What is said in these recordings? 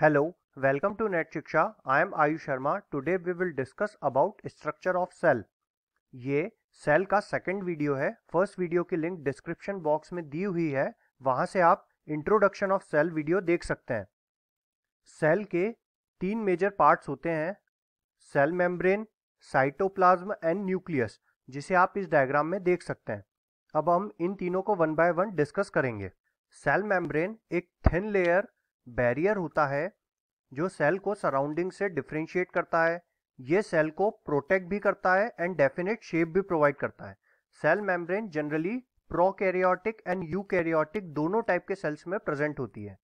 hello welcome to net शिक्षा I am Aayu Sharma today we will discuss about structure of cell ये cell का second video है first video की link description box में दी हुई है वहां से आप इंट्रोडक्शन ऑफ सेल वीडियो देख सकते हैं सेल के तीन मेजर पार्ट्स होते हैं cell membrane cytoplasm and nucleus जिसे आप इस डायग्राम में देख सकते हैं अब हम इन तीनों को वन बाय वन डिस्कस करेंगे सेल मेम्ब्रेन एक थिन लेयर बैरियर होता है जो सेल को सराउंडिंग से डिफ्रेंशिएट करता है ये सेल को प्रोटेक्ट भी करता है एंड डेफिनेट शेप भी प्रोवाइड करता है cell membrane generally prokaryotic and eukaryotic दोनों टाइप के सेल्स में प्रेजेंट होती है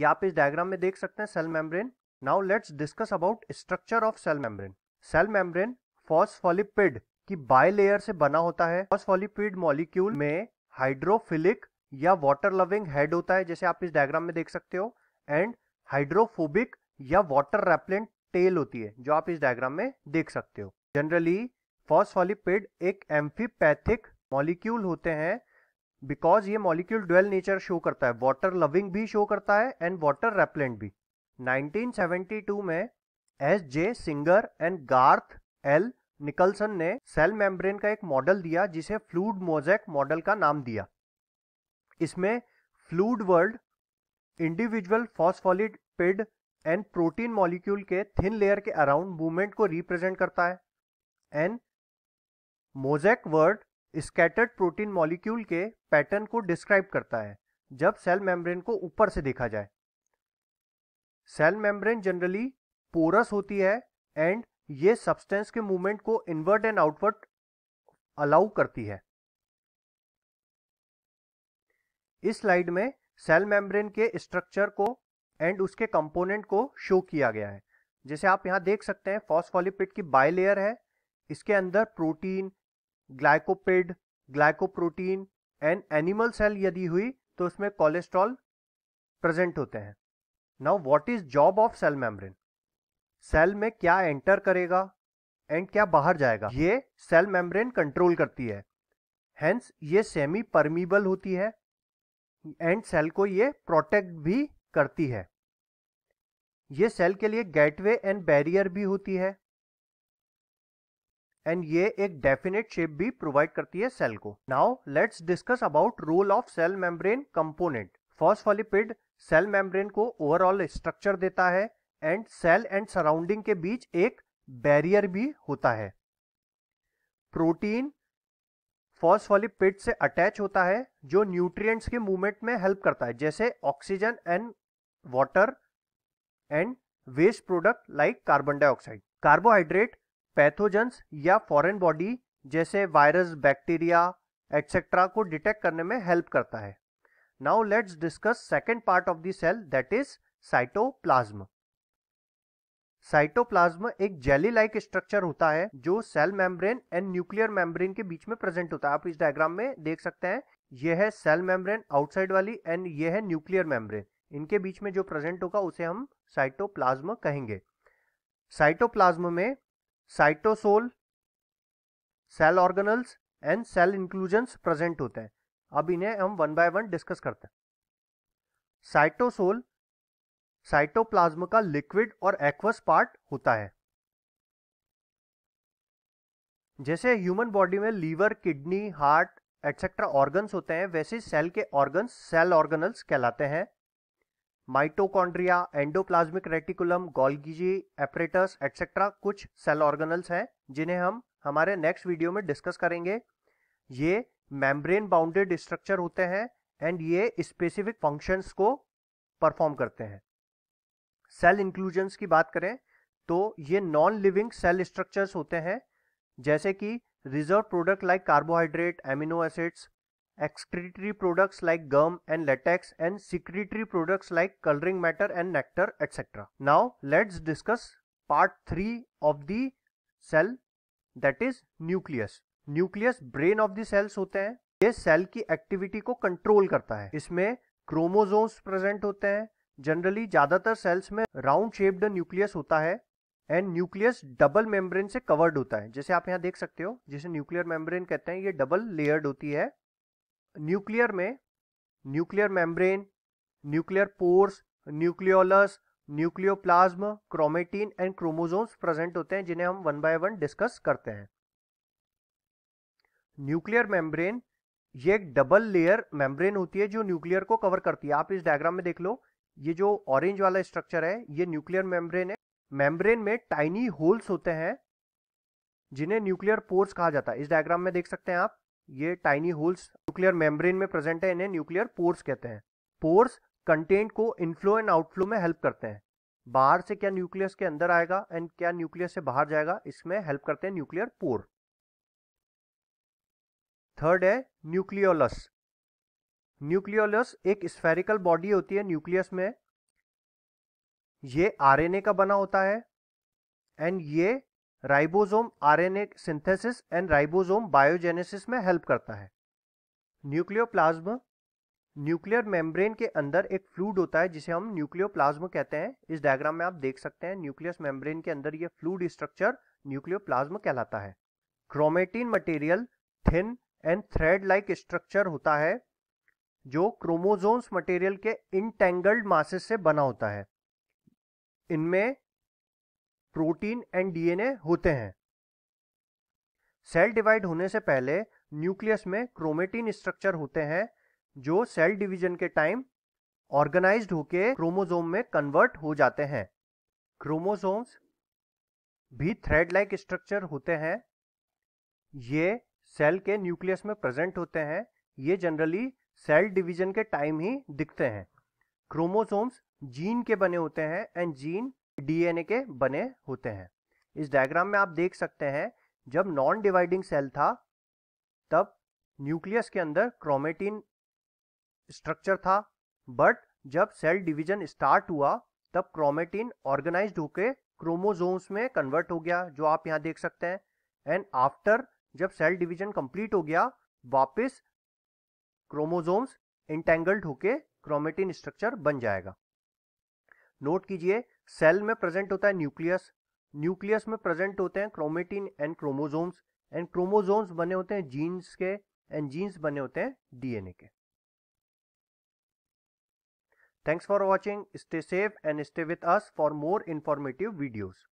ये आप इस डायग्राम में देख सकते हैं cell membrane now let's discuss about structure of cell membrane cell membrane phospholipid की बाय लेयर से बना होता है फॉस्फोलिपिड मॉलिक्यूल में हाइड्रोफिलिक या वाटर लविंग हेड होता है जैसे आप इस डायग्राम में देख सकते हो एंड हाइड्रोफोबिक या वाटर रेपलेंट टेल होती है जो आप इस डायग्राम में देख सकते हो जनरली फॉसफॉलिपिड एक एम्फीपैथिक मॉलिक्यूल होते हैं बिकॉज ये मॉलिक्यूल ड्वेल नेचर शो करता है वाटर लविंग भी शो करता है एंड वाटर रेपलेंट भी 1972 में S J Singer and Garth L Nicolson ने सेल मेम्ब्रेन का एक मॉडल दिया जिसे फ्लूड मोजेक मॉडल का नाम दिया इसमें fluid word individual phospholipid and protein molecule के थिन लेयर के अराउंड मूवमेंट को रिप्रेजेंट करता है and mosaic word scattered protein molecule के पैटर्न को डिस्क्राइब करता है जब सेल मेम्ब्रेन को ऊपर से देखा जाए सेल मेम्ब्रेन जनरली पोरस होती है एंड ये सब्सटेंस के मूवमेंट को इनवर्ट एंड आउटवर्ट अलाउ करती है इस स्लाइड में सेल मेम्ब्रेन के स्ट्रक्चर को एंड उसके कंपोनेंट को शो किया गया है जैसे आप यहाँ देख सकते हैं फॉस्फोलिपिड की बाइलेयर है इसके अंदर protein glycolipid glycoprotein and animal cell यदि हुई तो उसमें कोलेस्ट्रॉल प्रेजेंट होते हैं now what is job of cell membrane cell में क्या एंटर करेगा एंड क्या बाहर जाएगा ये सेल मेम्ब्रेन कंट्रोल करती है हेंस ये सेमी परमीबल होती है एंड सेल को ये प्रोटेक्ट भी करती है ये सेल के लिए गेटवे एंड बैरियर भी होती है एंड ये एक डेफिनेट शेप भी प्रोवाइड करती है सेल को now let's discuss about role of cell membrane component phospholipid cell membrane को ओवरऑल स्ट्रक्चर देता है एंड सेल एंड सराउंडिंग के बीच एक बैरियर भी होता है प्रोटीन फॉस्फोलिपिड से अटैच होता है जो न्यूट्रिएंट्स के मूवमेंट में हेल्प करता है जैसे oxygen and water and waste product like carbon dioxide carbohydrate pathogens या फॉरेन बॉडी जैसे वायरस बैक्टीरिया एटसेट्रा को डिटेक्ट करने में हेल्प करता है now let's discuss second part of the cell that is cytoplasm cytoplasm एक जेली लाइक स्ट्रक्चर होता है जो cell membrane and nuclear membrane के बीच में प्रेजेंट होता है आप इस डायग्राम में देख सकते हैं यह है सेल मेम्ब्रेन आउटसाइड वाली एंड यह है न्यूक्लियर मेम्ब्रेन इनके बीच में जो प्रेजेंट होगा उसे हम साइटोप्लाज्म कहेंगे साइटोप्लाज्म में cytosol cell organelles and cell inclusions present होते हैं अब इन्हें हम वन बाय वन डिस्कस करते हैं साइटोसोल साइटोप्लाज्म का लिक्विड और एक्वस पार्ट होता है जैसे ह्यूमन बॉडी में liver kidney heart etcetera organs होते हैं वैसे सेल के ऑर्गन्स सेल ऑर्गनल्स कहलाते हैं mitochondria endoplasmic reticulum Golgi apparatus etcetera कुछ सेल ऑर्गनल्स हैं जिन्हें हम हमारे नेक्स्ट वीडियो में डिस्कस करेंगे ये मेम्ब्रेन बाउंडेड स्ट्रक्चर होते हैं एंड ये स्पेसिफिक फंक्शंस को परफॉर्म करते हैं सेल इंक्लूजन्स की बात करें तो ये नॉन लिविंग सेल स्ट्रक्चर होते हैं जैसे कि reserve product like carbohydrate amino acids excretory products like gum and latex and secretory products like colouring matter and nectar etcetera now let's discuss part three of the cell that is nucleus nucleus brain of the cells होते हैं ये cell की activity को control करता है इसमें chromosomes present होते हैं जनरली ज्यादातर सेल्स में राउंड शेप्ड न्यूक्लियस होता है एंड न्यूक्लियस डबल मेम्ब्रेन से कवर्ड होता है जैसे आप यहाँ देख सकते हो जिसे न्यूक्लियर मेम्ब्रेन कहते हैं ये डबल लेयर्ड होती है न्यूक्लियर में nuclear membrane nuclear pores nucleolus nucleoplasm chromatin and chromosomes present होते हैं जिन्हें हम वन बाय वन डिस्कस करते हैं न्यूक्लियर मेम्ब्रेन ये एक डबल लेयर मेम्ब्रेन होती है जो न्यूक्लियर को कवर करती है आप इस डायग्राम में देख लो ये जो ऑरेंज वाला स्ट्रक्चर है ये न्यूक्लियर मेम्ब्रेन है मेम्ब्रेन में टाइनी होल्स होते हैं जिन्हें न्यूक्लियर पोर्स कहा जाता है इस डायग्राम में देख सकते हैं आप ये टाइनी होल्स न्यूक्लियर मेम्ब्रेन में प्रेजेंट है इन्हें न्यूक्लियर पोर्स कहते हैं पोर्स कंटेंट को इनफ्लो एंड आउटफ्लो में हेल्प करते हैं बाहर से क्या न्यूक्लियस के अंदर आएगा एंड क्या न्यूक्लियस से बाहर जाएगा इसमें हेल्प करते हैं न्यूक्लियर पोर थर्ड है न्यूक्लियोलस न्यूक्लियोलस एक स्फेरिकल बॉडी होती है न्यूक्लियस में ये आरएनए का बना होता है एंड ये ribosome RNA synthesis and ribosome biogenesis में हेल्प करता है न्यूक्लियोप्लाज्म न्यूक्लियर मेम्ब्रेन के अंदर एक फ्लूड होता है जिसे हम न्यूक्लियोप्लाज्म कहते हैं इस डायग्राम में आप देख सकते हैं न्यूक्लियस मेम्ब्रेन के अंदर यह फ्लूड स्ट्रक्चर न्यूक्लियोप्लाज्म कहलाता है chromatin material thin and thread like structure होता है जो क्रोमोजोम्स मटेरियल के इंटेंगल्ड मासेस से बना होता है इनमें प्रोटीन एंड डीएनए होते हैं सेल डिवाइड होने से पहले न्यूक्लियस में क्रोमेटिन स्ट्रक्चर होते हैं जो सेल डिवीजन के टाइम ऑर्गेनाइज्ड होके क्रोमोजोम में कन्वर्ट हो जाते हैं क्रोमोसोम्स भी थ्रेड लाइक स्ट्रक्चर होते हैं ये सेल के न्यूक्लियस में प्रेजेंट होते हैं ये जनरली सेल डिवीजन के टाइम ही दिखते हैं क्रोमोसोम्स जीन के बने होते हैं एंड जीन डीएनए के बने होते हैं इस डायग्राम में आप देख सकते हैं जब नॉन डिवाइडिंग सेल था तब न्यूक्लियस के अंदर क्रोमेटिन स्ट्रक्चर था बट जब सेल डिवीजन स्टार्ट हुआ तब क्रोमेटिन ऑर्गेनाइज होकर क्रोमोसोम्स में कन्वर्ट हो गया जो आप यहाँ देख सकते हैं एंड आफ्टर जब सेल डिवीजन कंप्लीट हो गया वापस क्रोमोजोम्स इंटेंगल्ड होके क्रोमेटिन स्ट्रक्चर बन जाएगा नोट कीजिए सेल में प्रेजेंट होता है न्यूक्लियस न्यूक्लियस में प्रेजेंट होते हैं chromatin and chromosomes and chromosomes बने होते हैं जीन्स के एंड जीन्स बने होते हैं डीएनए के thanks for watching stay safe and stay with us for more informative videos